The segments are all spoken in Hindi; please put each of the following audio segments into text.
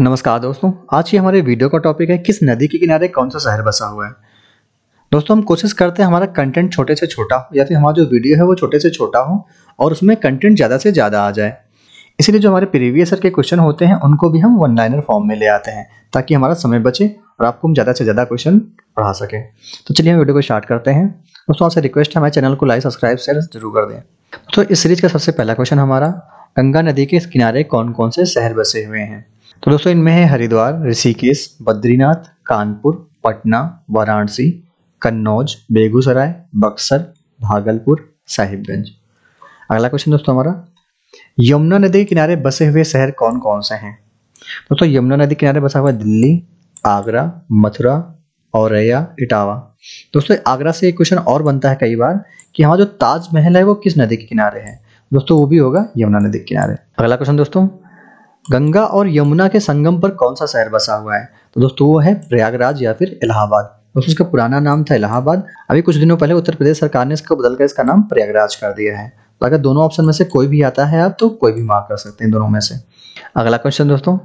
नमस्कार दोस्तों आज की हमारे वीडियो का टॉपिक है किस नदी के किनारे कौन सा शहर बसा हुआ है दोस्तों हम कोशिश करते हैं हमारा कंटेंट छोटे से छोटा हो या फिर हमारा जो वीडियो है वो छोटे से छोटा हो और उसमें कंटेंट ज़्यादा से ज़्यादा आ जाए इसीलिए जो हमारे प्रीवियस ईयर के क्वेश्चन होते हैं उनको भी हम वन लाइनर फॉर्म में ले आते हैं ताकि हमारा समय बचे और आपको हम ज़्यादा से ज़्यादा क्वेश्चन पढ़ा सकें तो चलिए हम वीडियो को स्टार्ट करते हैं दोस्तों आपसे रिक्वेस्ट है हमारे चैनल को लाइक सब्सक्राइब शेयर जरूर कर दें तो इस सीरीज़ का सबसे पहला क्वेश्चन हमारा गंगा नदी के किनारे कौन कौन से शहर बसे हुए हैं तो दोस्तों इनमें है हरिद्वार ऋषिकेश बद्रीनाथ कानपुर पटना वाराणसी कन्नौज बेगूसराय बक्सर भागलपुर साहिबगंज अगला क्वेश्चन दोस्तों हमारा यमुना नदी किनारे बसे हुए शहर कौन कौन से हैं दोस्तों यमुना नदी किनारे बसा हुआ दिल्ली आगरा मथुरा औरैया इटावा दोस्तों आगरा से एक क्वेश्चन और बनता है कई बार कि हमारा जो ताजमहल है वो किस नदी के किनारे है दोस्तों वो भी होगा यमुना नदी के किनारे अगला क्वेश्चन दोस्तों गंगा और यमुना के संगम पर कौन सा शहर बसा हुआ है तो दोस्तों वो है प्रयागराज या फिर इलाहाबाद दोस्तों इसका पुराना नाम था इलाहाबाद अभी कुछ दिनों पहले उत्तर प्रदेश सरकार ने इसको बदलकर इसका नाम प्रयागराज कर दिया है तो अगर दोनों ऑप्शन में से कोई भी आता है आप तो कोई भी मार्क कर सकते हैं दोनों में से अगला क्वेश्चन दोस्तों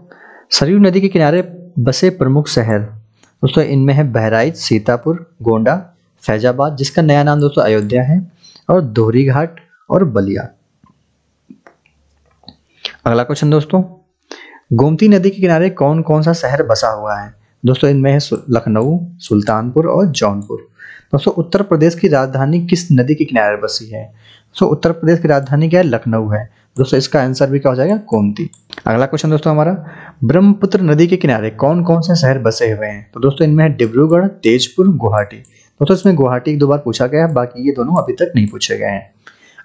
सरयू नदी के किनारे बसे प्रमुख शहर दोस्तों इनमें है बहराइच सीतापुर गोंडा फैजाबाद जिसका नया नाम दोस्तों अयोध्या है और दोहरी घाट और बलिया अगला क्वेश्चन दोस्तों गोमती नदी के किनारे कौन कौन सा शहर बसा हुआ है दोस्तों इनमें है लखनऊ सुल्तानपुर और जौनपुर दोस्तों उत्तर प्रदेश की राजधानी किस नदी के किनारे बसी है दोस्तों उत्तर प्रदेश की राजधानी क्या है लखनऊ है दोस्तों इसका आंसर भी क्या हो जाएगा गोमती अगला क्वेश्चन दोस्तों हमारा ब्रह्मपुत्र नदी के किनारे कौन कौन से शहर बसे हुए हैं तो दोस्तों इनमें है डिब्रूगढ़ तेजपुर गुवाहाटी दोस्तों इसमें गुवाहाटी एक दो बार पूछा गया है बाकी ये दोनों अभी तक नहीं पूछे गए हैं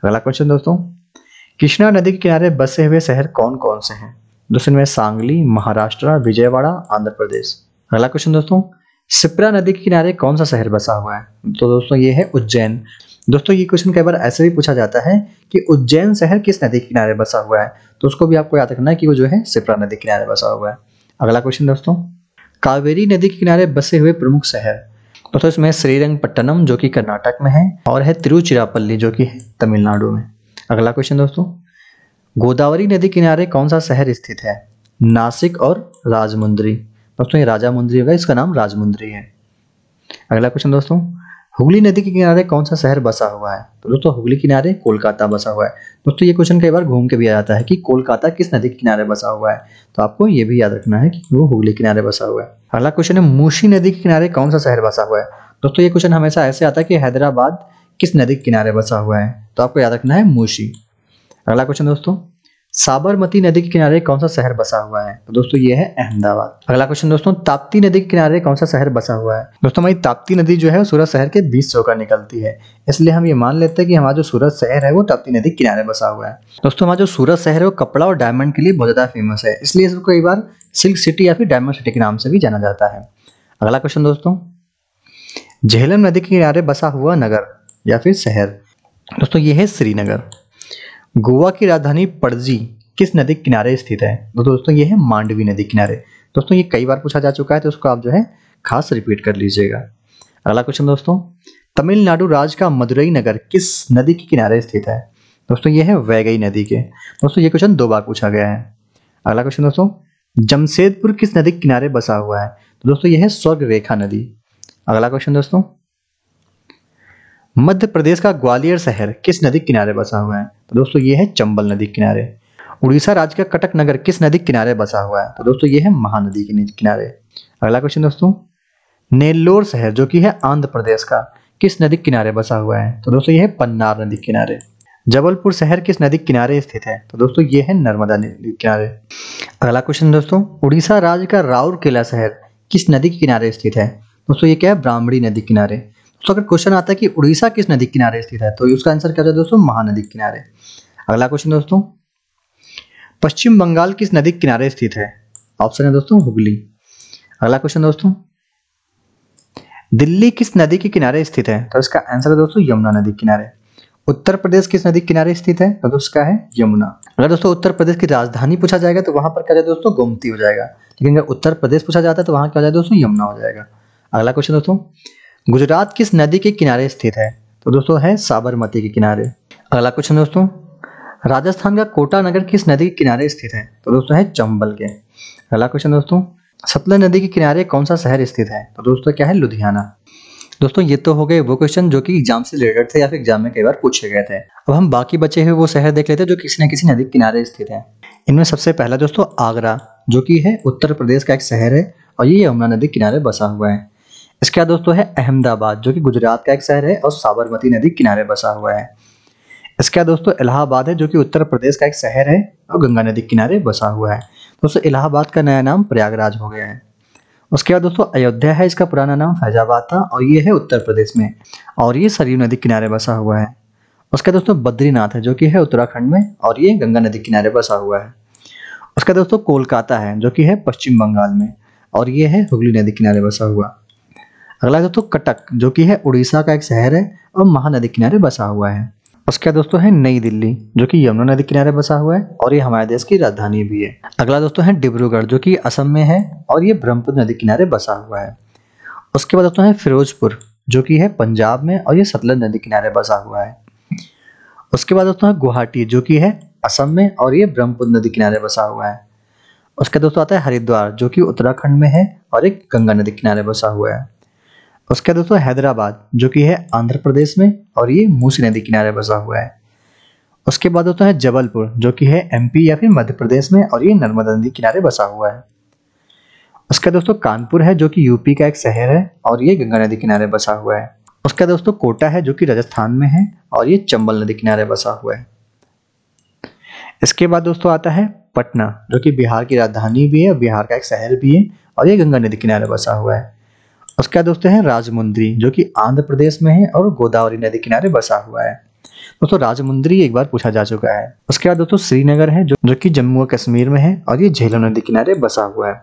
अगला क्वेश्चन दोस्तों कृष्णा नदी के किनारे बसे हुए शहर कौन कौन से हैं दूसरे में सांगली महाराष्ट्र विजयवाड़ा आंध्र प्रदेश अगला क्वेश्चन दोस्तों सिप्रा नदी के किनारे कौन सा शहर बसा हुआ है तो दोस्तों ये है उज्जैन दोस्तों ये क्वेश्चन कई बार ऐसे भी पूछा जाता है कि उज्जैन शहर किस नदी के किनारे बसा हुआ है तो उसको भी आपको याद रखना है कि वो जो है सिप्रा नदी के किनारे बसा हुआ है अगला क्वेश्चन दोस्तों कावेरी नदी के किनारे बसे हुए प्रमुख शहर दोस्तों इसमें श्रीरंगपट्टनम जो कि कर्नाटक में है और है तिरुचिरापल्ली जो कि तमिलनाडु में अगला क्वेश्चन दोस्तों गोदावरी नदी किनारे कौन सा शहर स्थित है नासिक और राजमुंद्री दोस्तों ये राजा होगा इसका नाम राजमुंद्री है अगला क्वेश्चन दोस्तों हुगली नदी के किनारे कौन सा शहर बसा हुआ है तो दोस्तों हुगली किनारे कोलकाता बसा हुआ है दोस्तों ये क्वेश्चन कई बार घूम के भी आ जाता है कि कोलकाता किस नदी के किनारे बसा हुआ है तो आपको ये भी याद रखना है कि वो हुगली किनारे बसा हुआ है अगला क्वेश्चन है मूशी नदी के किनारे कौन सा शहर बसा हुआ है दोस्तों ये क्वेश्चन हमेशा ऐसे आता है कि हैदराबाद किस नदी के किनारे बसा हुआ है तो आपको याद रखना है मूशी अगला क्वेश्चन दोस्तों साबरमती नदी के किनारे कौन सा शहर बसा हुआ है तो दोस्तों ये है अहमदाबाद अगला क्वेश्चन दोस्तों ताप्ती नदी के किनारे कौन सा शहर बसा हुआ है दोस्तों हमारी ताप्ती नदी जो है सूरत शहर के बीच से होकर निकलती है इसलिए हम ये मान लेते हैं कि हमारा जो सूरत शहर है वो ताप्ती नदी किनारे बसा हुआ है दोस्तों हमारा जो सूरत शहर है वो कपड़ा और डायमंड के लिए बहुत ज्यादा फेमस है इसलिए इसको कई बार सिल्क सिटी या फिर डायमंड सिटी के नाम से भी जाना जाता है अगला क्वेश्चन दोस्तों झेलम नदी के किनारे बसा हुआ नगर या फिर शहर दोस्तों ये है श्रीनगर गोवा की राजधानी पणजी किस नदी के किनारे स्थित है तो दोस्तों ये है मांडवी नदी किनारे दोस्तों ये कई बार पूछा जा चुका है तो उसको आप जो है खास रिपीट कर लीजिएगा अगला क्वेश्चन दोस्तों तमिलनाडु राज्य का मदुरई नगर किस नदी के किनारे स्थित है दोस्तों ये है वैगई नदी के दोस्तों ये क्वेश्चन दो बार पूछा गया है अगला क्वेश्चन दोस्तों जमशेदपुर किस नदी के किनारे बसा हुआ है तो दोस्तों यह है स्वर्ग रेखा नदी अगला क्वेश्चन दोस्तों मध्य प्रदेश का ग्वालियर शहर किस नदी किनारे बसा हुआ है तो दोस्तों ये है चंबल नदी किनारे उड़ीसा राज्य का कटक नगर किस नदी किनारे बसा हुआ है तो दोस्तों ये है महानदी के किनारे अगला क्वेश्चन दोस्तों नेल्लोर शहर जो कि है आंध्र प्रदेश का किस नदी किनारे बसा हुआ है तो दोस्तों ये है पन्नार नदी किनारे जबलपुर शहर किस नदी किनारे स्थित है तो दोस्तों ये है नर्मदा नदी किनारे अगला क्वेश्चन दोस्तों उड़ीसा राज्य का राउर किला शहर किस नदी के किनारे स्थित है दोस्तों ये क्या है ब्राह्मणी नदी किनारे तो अगर क्वेश्चन आता है कि उड़ीसा किस नदी किनारे स्थित है तो उसका आंसर क्या होता है दोस्तों महानदी किनारे अगला क्वेश्चन दोस्तों पश्चिम बंगाल किस नदी किनारे स्थित है ऑप्शन है दोस्तों हुगली अगला क्वेश्चन दोस्तों दिल्ली किस नदी के किनारे स्थित है तो इसका आंसर है दोस्तों यमुना नदी किनारे उत्तर प्रदेश किस नदी किनारे स्थित है तो उसका है यमुना अगर दोस्तों उत्तर प्रदेश की राजधानी पूछा जाएगा तो वहां पर क्या जाए दोस्तों गोमती हो जाएगा लेकिन अगर उत्तर प्रदेश पूछा जाता है तो वहां क्या हो जाए दोस्तों यमुना हो जाएगा अगला क्वेश्चन दोस्तों गुजरात किस नदी के किनारे स्थित है तो दोस्तों है साबरमती के किनारे अगला क्वेश्चन दोस्तों राजस्थान का कोटा नगर किस नदी के किनारे स्थित है तो दोस्तों है चंबल के अगला क्वेश्चन दोस्तों सतलज नदी के किनारे कौन सा शहर स्थित है तो दोस्तों क्या है लुधियाना दोस्तों ये तो हो गए वो क्वेश्चन जो कि एग्जाम से रिलेटेड थे या फिर एग्जाम में कई बार पूछे गए थे अब हम बाकी बचे हुए वो शहर देख लेते हैं जो किसी न किसी नदी के किनारे स्थित है इनमें सबसे पहला दोस्तों आगरा जो कि है उत्तर प्रदेश का एक शहर है और ये यमुना नदी किनारे बसा हुआ है इसके बाद दोस्तों है अहमदाबाद जो कि गुजरात का एक शहर है और साबरमती नदी किनारे बसा हुआ है इसके बाद दोस्तों इलाहाबाद है जो कि उत्तर प्रदेश का एक शहर है और गंगा नदी किनारे बसा हुआ है दोस्तों इलाहाबाद का नया नाम प्रयागराज हो गया है उसके बाद दोस्तों अयोध्या है इसका पुराना नाम फैजाबाद था और ये है उत्तर प्रदेश में और ये सरयू नदी किनारे बसा हुआ है उसका दोस्तों बद्रीनाथ है जो कि है उत्तराखंड में और ये गंगा नदी किनारे बसा हुआ है उसका दोस्तों कोलकाता है जो कि है पश्चिम बंगाल में और ये है हुगली नदी किनारे बसा हुआ अगला दोस्तों कटक जो कि है उड़ीसा का एक शहर है और महानदी किनारे बसा हुआ है उसके बाद दोस्तों है नई दिल्ली जो कि यमुना नदी किनारे बसा हुआ है और ये हमारे देश की राजधानी भी है अगला दोस्तों है डिब्रूगढ़ जो कि असम में है और ये ब्रह्मपुत्र नदी किनारे बसा हुआ है उसके बाद दोस्तों है फिरोजपुर जो कि है पंजाब में और ये सतलज नदी किनारे बसा हुआ है उसके बाद दोस्तों है गुवाहाटी जो कि है असम में और ये ब्रह्मपुत्र नदी किनारे बसा हुआ है उसके दोस्तों आता है हरिद्वार जो कि उत्तराखंड में है और एक गंगा नदी किनारे बसा हुआ है उसके बाद दोस्तों हैदराबाद जो कि है आंध्र प्रदेश में और ये मूसी नदी किनारे बसा हुआ है उसके बाद होता है जबलपुर जो कि है एमपी या फिर मध्य प्रदेश में और ये नर्मदा नदी किनारे बसा हुआ है उसका दोस्तों कानपुर है जो कि यूपी का एक शहर है और ये गंगा नदी किनारे बसा हुआ है उसका दोस्तों कोटा है जो कि राजस्थान में है और ये चंबल नदी किनारे बसा हुआ है इसके बाद दोस्तों आता है पटना जो कि बिहार की राजधानी भी है और बिहार का एक शहर भी है और ये गंगा नदी किनारे बसा हुआ है उसके बाद दोस्तों है राजमुंद्री जो कि आंध्र प्रदेश में है और गोदावरी नदी किनारे बसा हुआ है दोस्तों राजमुंद्री एक बार पूछा जा चुका है उसके बाद दोस्तों श्रीनगर है जो जो कि जम्मू और कश्मीर में है और ये झेलो नदी किनारे बसा हुआ है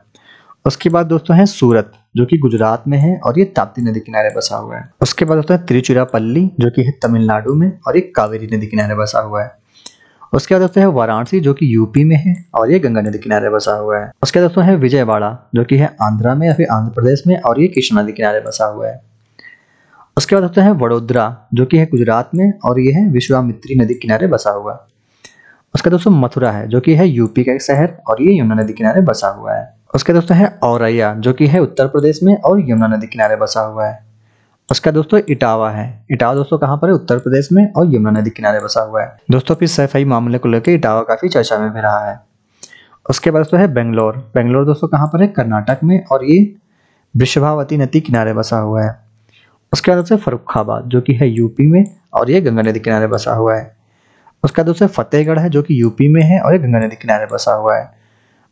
उसके बाद दोस्तों है सूरत जो कि गुजरात में है और ये ताप्ती नदी किनारे बसा हुआ है उसके बाद दोस्तों है त्रिचुरापल्ली जो कि है तमिलनाडु में और ये कावेरी नदी किनारे बसा हुआ है उसके बाद दोस्तों है वाराणसी जो कि यूपी में है और ये गंगा नदी किनारे बसा हुआ है उसके बाद दोस्तों है विजयवाड़ा जो कि है आंध्रा में या फिर आंध्र प्रदेश में और ये कृष्णा नदी किनारे बसा हुआ है उसके बाद दोस्तों है वडोदरा जो कि है गुजरात में और ये है विश्वामित्री नदी किनारे बसा हुआ उसका दोस्तों मथुरा है जो कि है यूपी का एक शहर और ये यमुना नदी किनारे बसा हुआ है उसके दोस्तों है औरैया जो कि है उत्तर प्रदेश में और यमुना नदी किनारे बसा हुआ है उसका दोस्तों इटावा है इटावा दोस्तों कहाँ पर है उत्तर प्रदेश में और यमुना नदी किनारे बसा हुआ है दोस्तों फिर सैफाई मामले को लेकर इटावा काफ़ी चर्चा में भी रहा है उसके बाद दोस्तों है बेंगलोर बेंगलोर दोस्तों कहाँ पर है कर्नाटक में और ये वृषभावती नदी किनारे बसा हुआ है उसके बाद दोस्तों फरुखाबाद जो कि है यूपी में और ये गंगा नदी किनारे बसा हुआ है उसका दोस्तों फतेहगढ़ है जो कि यूपी में है और ये गंगा नदी किनारे बसा हुआ है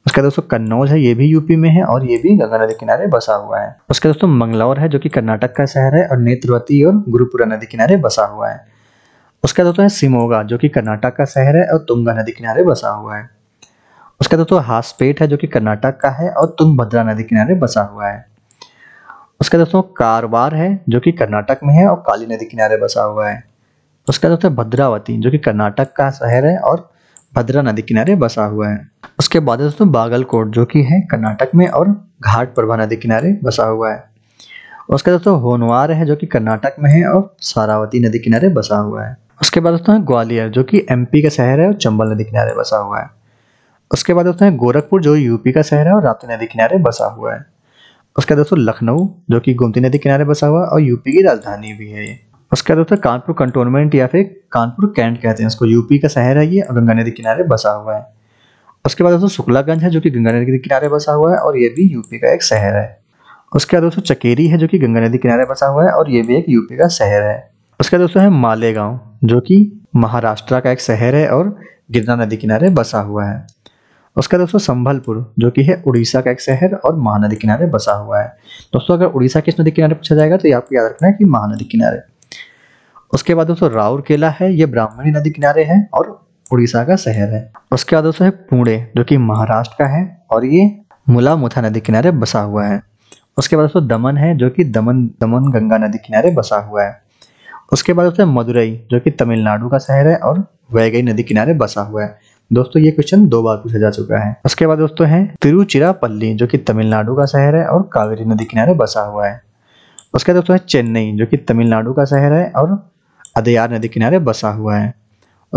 उसका दोस्तों कन्नौज है ये भी यूपी में है और ये भी गंगा नदी किनारे बसा हुआ है उसका दोस्तों मंगलौर है जो कि कर्नाटक का शहर है और नेत्रवती और गुरुपुरा नदी किनारे बसा हुआ है उसका दोस्तों है सिमोगा जो कि कर्नाटक का शहर है और तुंगा नदी किनारे बसा हुआ है उसका दोस्तों हासपेट है जो कि कर्नाटक का है और तुंगभद्रा नदी किनारे बसा हुआ है उसका दोस्तों कारवार है जो कि कर्नाटक में है और काली नदी किनारे बसा हुआ है उसका दोस्तों भद्रावती जो कि कर्नाटक का शहर है और भद्रा नदी किनारे बसा हुआ है उसके बाद दोस्तों बागलकोट जो कि है कर्नाटक में और घाट प्रभा नदी किनारे बसा हुआ है उसके दोस्तों होनवार है जो कि कर्नाटक में है और सारावती नदी किनारे बसा हुआ है उसके बाद दोस्तों ग्वालियर जो कि एमपी का शहर है और चंबल नदी किनारे बसा हुआ है उसके बाद दोस्तों गोरखपुर जो यूपी का शहर है और राप्ती नदी किनारे बसा हुआ है उसके बाद दोस्तों लखनऊ जो कि गोमती नदी किनारे बसा हुआ है और यूपी की राजधानी भी है ये उसके बाद होता है कानपुर कंटोनमेंट या फिर कानपुर कैंट कहते हैं उसको यूपी का शहर है ये और गंगा नदी किनारे बसा हुआ है उसके बाद दोस्तों शुक्लागंज है जो कि गंगा नदी के किनारे बसा हुआ है और ये भी यूपी का एक शहर है उसके बाद दोस्तों चकेरी है जो कि गंगा नदी किनारे बसा हुआ है और ये भी एक यूपी का शहर है उसके बाद दोस्तों है मालेगांव जो कि महाराष्ट्र का एक शहर है और गिरना नदी किनारे बसा हुआ है उसका दोस्तों संभलपुर जो कि है उड़ीसा का एक शहर और महानदी किनारे बसा हुआ है दोस्तों अगर उड़ीसा किस नदी किनारे पूछा जाएगा तो ये आपको याद रखना है कि महानदी किनारे उसके बाद दोस्तों राउरकेला है ये ब्राह्मणी नदी किनारे है और उड़ीसा का शहर है उसके बाद दोस्तों है पुणे जो कि महाराष्ट्र का है और ये मुलामुथा नदी किनारे बसा हुआ है उसके बाद दोस्तों दमन है जो कि दमन दमन गंगा नदी किनारे बसा हुआ है उसके बाद दोस्तों मदुरई जो कि तमिलनाडु का शहर है और वैगई नदी किनारे बसा हुआ है दोस्तों ये क्वेश्चन दो बार पूछा जा चुका है उसके बाद दोस्तों है तिरुचिरापल्ली जो कि तमिलनाडु का शहर है और कावेरी नदी किनारे बसा हुआ है उसके बाद दोस्तों है चेन्नई जो कि तमिलनाडु का शहर है और अदयार नदी किनारे बसा हुआ है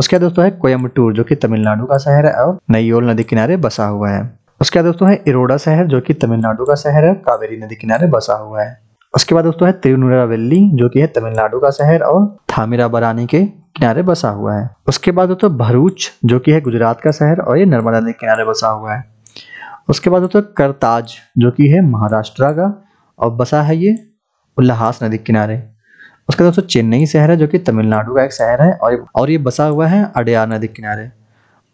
उसके बाद दोस्तों है कोयम्बटूर जो कि तमिलनाडु का शहर है और नयोल नदी किनारे बसा हुआ है उसके बाद दोस्तों है इरोडा शहर जो कि तमिलनाडु का शहर है कावेरी नदी किनारे बसा हुआ है उसके बाद दोस्तों है तिरुनुरावेली जो कि है तमिलनाडु का शहर और बरानी के किनारे बसा हुआ है उसके बाद दोस्तों भरूच जो कि है गुजरात का शहर और ये नर्मदा नदी किनारे बसा हुआ है उसके बाद दोस्तों करताज जो कि है महाराष्ट्र का और बसा है ये उल्लाहास नदी किनारे उसके दोस्तों चेन्नई शहर है जो कि तमिलनाडु का एक शहर है और और ये बसा हुआ है अडयार नदी किनारे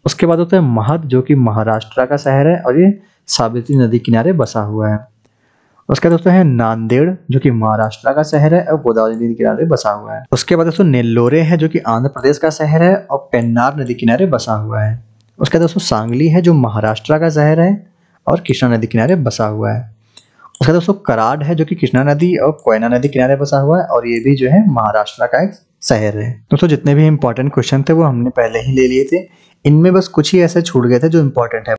उसके बाद होता है महद जो कि महाराष्ट्र का शहर है और ये सावित्री नदी किनारे बसा हुआ है उसके बाद दोस्तों है नांदेड़ जो कि महाराष्ट्र का शहर है और गोदावरी नदी किनारे बसा हुआ है उसके बाद दोस्तों नेल्लोरे है जो कि आंध्र प्रदेश का शहर है और पेन्नार नदी किनारे बसा हुआ है उसके दोस्तों सांगली है जो महाराष्ट्र का शहर है और कृष्णा नदी किनारे बसा हुआ है उसका दोस्तों कराड है जो कि कृष्णा नदी और कोयना नदी किनारे बसा हुआ है और ये भी जो है महाराष्ट्र का एक शहर है दोस्तों जितने भी इंपॉर्टेंट क्वेश्चन थे वो हमने पहले ही ले लिए थे इनमें बस कुछ ही ऐसे छूट गए थे जो इंपॉर्टेंट है